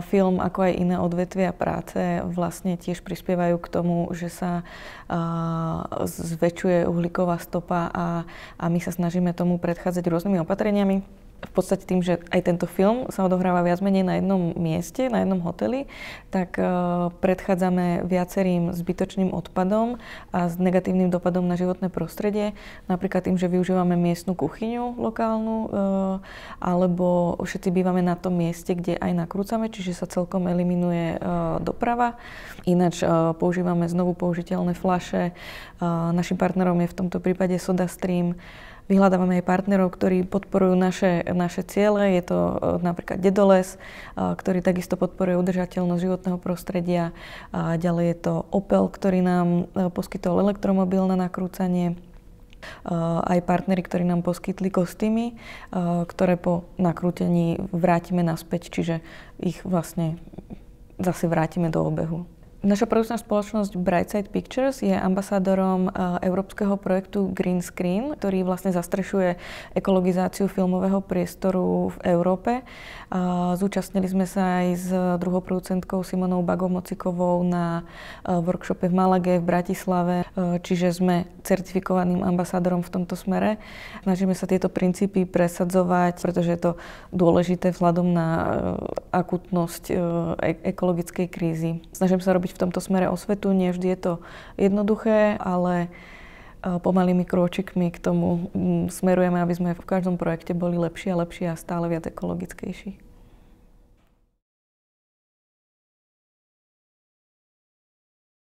film, ako aj iné odvetvia práce vlastne tiež prispievajú k tomu, že sa zväčšuje uhlíková stopa a, a my sa snažíme tomu predchádzať rôznymi opatreniami v podstate tým, že aj tento film sa odohráva viac menej na jednom mieste, na jednom hoteli, tak e, predchádzame viacerým zbytočným odpadom a s negatívnym dopadom na životné prostredie, napríklad tým, že využívame miestnu kuchyňu lokálnu, e, alebo všetci bývame na tom mieste, kde aj nakrúcame, čiže sa celkom eliminuje e, doprava. Ináč používame znovu použiteľné flaše. Našim partnerom je v tomto prípade SodaStream. Stream Vyhľadávame aj partnerov, ktorí podporujú naše, naše ciele. Je to e, napríklad Dedoles, e, ktorý takisto podporuje udržateľnosť životného prostredia. A ďalej je to Opel, ktorý nám e, poskytol elektromobil na nakrúcanie aj partnery, ktorí nám poskytli kostýmy, ktoré po nakrútení vrátime naspäť, čiže ich vlastne zase vrátime do obehu. Naša produkčná spoločnosť Brightside Pictures je ambasádorom e, európskeho projektu Green Screen, ktorý vlastne zastrešuje ekologizáciu filmového priestoru v Európe. E, zúčastnili sme sa aj s druhou producentkou Simonou Bagomocikovou na e, workshope v Malage, v Bratislave, čiže sme certifikovaným ambasádorom v tomto smere. Snažíme sa tieto princípy presadzovať, pretože je to dôležité vzhľadom na akutnosť ekologickej krízy. Snažím sa robiť v tomto smere osvetu. Nie vždy je to jednoduché, ale e, pomalými krôčikmi k tomu mm, smerujeme, aby sme v každom projekte boli lepší a lepší a stále viac ekologickejší.